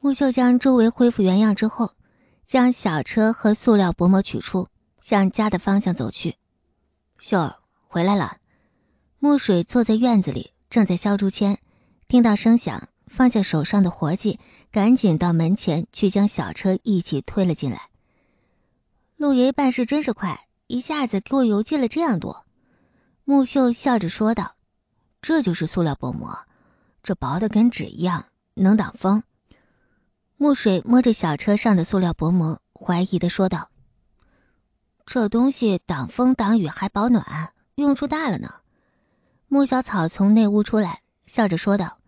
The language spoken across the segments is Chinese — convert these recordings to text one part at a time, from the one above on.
木秀将周围恢复原样之后，将小车和塑料薄膜取出，向家的方向走去。秀儿回来了，墨水坐在院子里，正在削竹签，听到声响，放下手上的活计，赶紧到门前去将小车一起推了进来。陆爷爷办事真是快，一下子给我邮寄了这样多。木秀笑着说道：“这就是塑料薄膜，这薄的跟纸一样，能挡风。”木水摸着小车上的塑料薄膜，怀疑的说道：“这东西挡风挡雨还保暖，用处大了呢。”木小草从内屋出来，笑着说道：“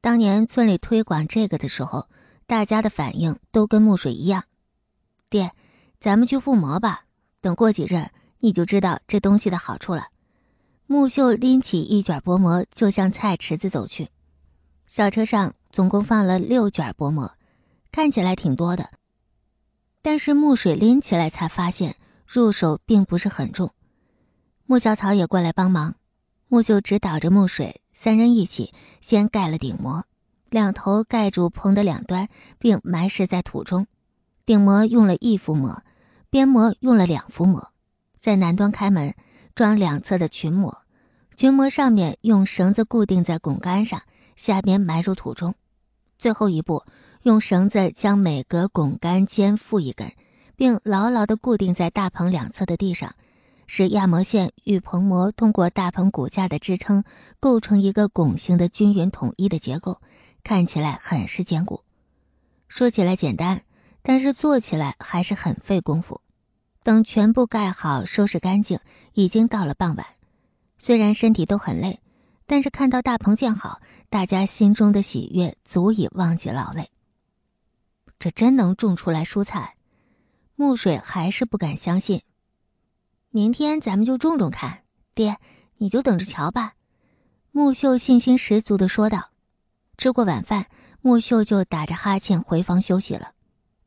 当年村里推广这个的时候，大家的反应都跟木水一样。”爹，咱们去覆膜吧，等过几日你就知道这东西的好处了。木秀拎起一卷薄膜就向菜池子走去，小车上总共放了六卷薄膜。看起来挺多的，但是木水拎起来才发现入手并不是很重。木小草也过来帮忙，木秀指导着木水，三人一起先盖了顶膜，两头盖住棚的两端，并埋实在土中。顶膜用了一幅膜，边膜用了两幅膜，在南端开门，装两侧的群膜。群膜上面用绳子固定在拱杆上，下边埋入土中。最后一步。用绳子将每个拱杆肩负一根，并牢牢地固定在大棚两侧的地上，使亚膜线与棚膜通过大棚骨架的支撑，构成一个拱形的均匀统一的结构，看起来很是坚固。说起来简单，但是做起来还是很费功夫。等全部盖好、收拾干净，已经到了傍晚。虽然身体都很累，但是看到大棚建好，大家心中的喜悦足以忘记劳累。这真能种出来蔬菜？木水还是不敢相信。明天咱们就种种看。爹，你就等着瞧吧。木秀信心十足的说道。吃过晚饭，木秀就打着哈欠回房休息了。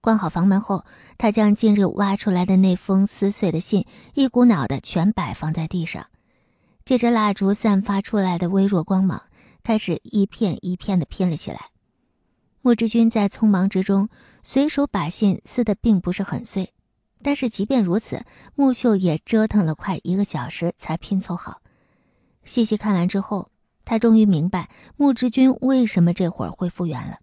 关好房门后，他将近日挖出来的那封撕碎的信，一股脑的全摆放在地上，借着蜡烛散发出来的微弱光芒，开始一片一片的拼了起来。穆志军在匆忙之中，随手把信撕得并不是很碎，但是即便如此，穆秀也折腾了快一个小时才拼凑好。细细看完之后，他终于明白穆志军为什么这会儿会复原了。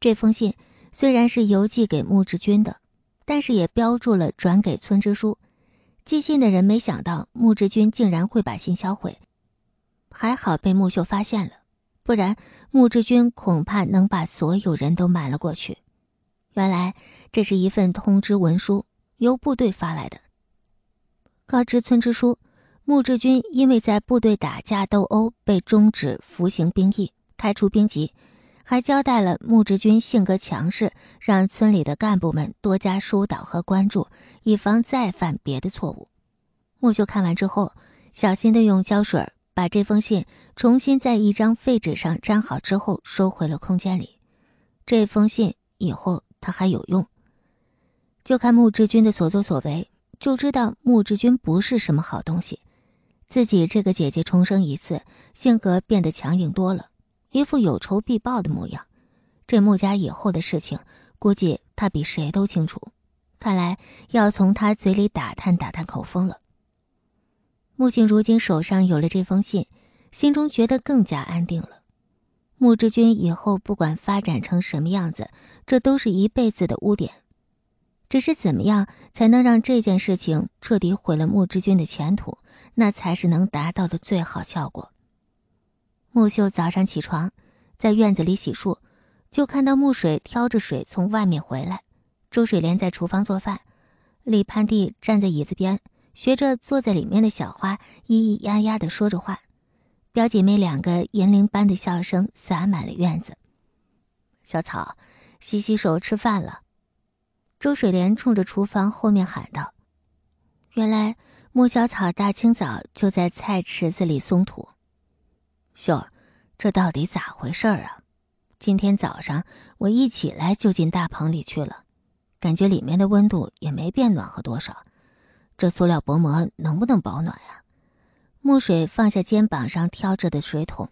这封信虽然是邮寄给穆志军的，但是也标注了转给村支书。寄信的人没想到穆志军竟然会把信销毁，还好被穆秀发现了。不然，穆志军恐怕能把所有人都瞒了过去。原来，这是一份通知文书，由部队发来的，告知村支书穆志军因为在部队打架斗殴被终止服刑兵役、开除兵籍，还交代了穆志军性格强势，让村里的干部们多加疏导和关注，以防再犯别的错误。穆秀看完之后，小心的用胶水。把这封信重新在一张废纸上粘好之后，收回了空间里。这封信以后他还有用。就看穆志军的所作所为，就知道穆志军不是什么好东西。自己这个姐姐重生一次，性格变得强硬多了，一副有仇必报的模样。这穆家以后的事情，估计他比谁都清楚。看来要从他嘴里打探打探口风了。穆静如今手上有了这封信，心中觉得更加安定了。穆之君以后不管发展成什么样子，这都是一辈子的污点。只是怎么样才能让这件事情彻底毁了穆之君的前途，那才是能达到的最好效果。穆秀早上起床，在院子里洗漱，就看到穆水挑着水从外面回来，周水莲在厨房做饭，李盼弟站在椅子边。学着坐在里面的小花，咿咿呀呀的说着话，表姐妹两个银铃般的笑声洒满了院子。小草，洗洗手吃饭了。周水莲冲着厨房后面喊道：“原来莫小草大清早就在菜池子里松土。”秀儿，这到底咋回事儿啊？今天早上我一起来就进大棚里去了，感觉里面的温度也没变暖和多少。这塑料薄膜能不能保暖呀？墨水放下肩膀上挑着的水桶，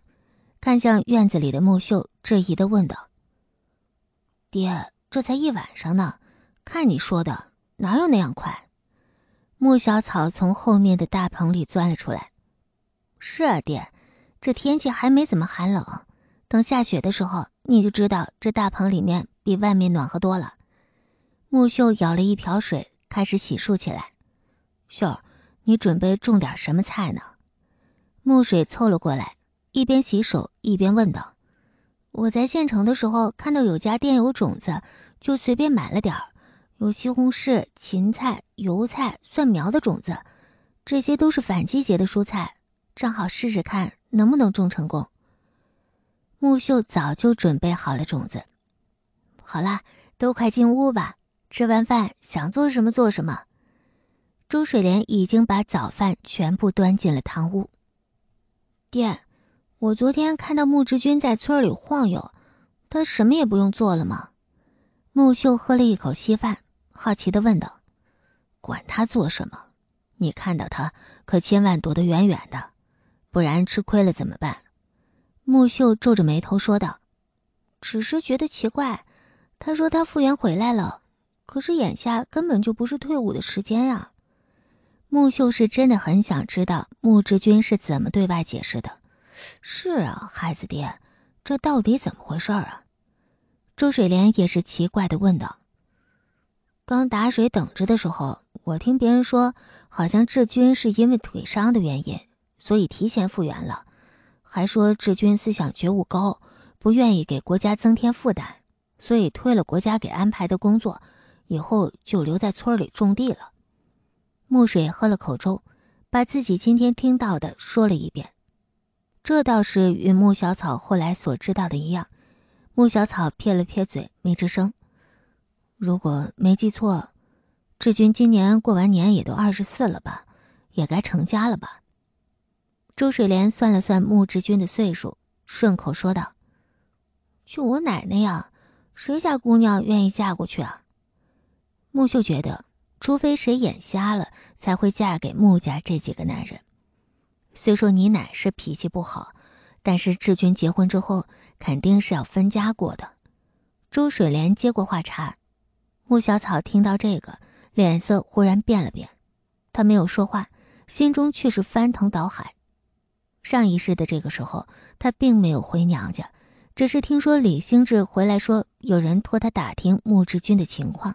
看向院子里的木秀，质疑的问道：“爹，这才一晚上呢，看你说的，哪有那样快？”木小草从后面的大棚里钻了出来：“是啊，爹，这天气还没怎么寒冷，等下雪的时候，你就知道这大棚里面比外面暖和多了。”木秀舀了一瓢水，开始洗漱起来。秀儿，你准备种点什么菜呢？木水凑了过来，一边洗手一边问道：“我在县城的时候看到有家店有种子，就随便买了点儿，有西红柿、芹菜、油菜、蒜苗的种子，这些都是反季节的蔬菜，正好试试看能不能种成功。”木秀早就准备好了种子。好啦，都快进屋吧，吃完饭想做什么做什么。周水莲已经把早饭全部端进了堂屋。爹，我昨天看到穆志军在村里晃悠，他什么也不用做了吗？木秀喝了一口稀饭，好奇地问道。管他做什么，你看到他可千万躲得远远的，不然吃亏了怎么办？木秀皱着眉头说道。只是觉得奇怪，他说他复员回来了，可是眼下根本就不是退伍的时间呀。木秀是真的很想知道穆志军是怎么对外解释的。是啊，孩子爹，这到底怎么回事啊？周水莲也是奇怪的问道。刚打水等着的时候，我听别人说，好像志军是因为腿伤的原因，所以提前复原了，还说志军思想觉悟高，不愿意给国家增添负担，所以推了国家给安排的工作，以后就留在村里种地了。木水喝了口粥，把自己今天听到的说了一遍。这倒是与木小草后来所知道的一样。木小草撇了撇嘴，没吱声。如果没记错，志军今年过完年也都二十四了吧？也该成家了吧？周水莲算了算穆志军的岁数，顺口说道：“就我奶奶呀，谁家姑娘愿意嫁过去啊？”穆秀觉得。除非谁眼瞎了，才会嫁给穆家这几个男人。虽说你奶是脾气不好，但是志军结婚之后，肯定是要分家过的。周水莲接过话茬，穆小草听到这个，脸色忽然变了变。她没有说话，心中却是翻腾倒海。上一世的这个时候，她并没有回娘家，只是听说李兴志回来说，有人托他打听穆志军的情况。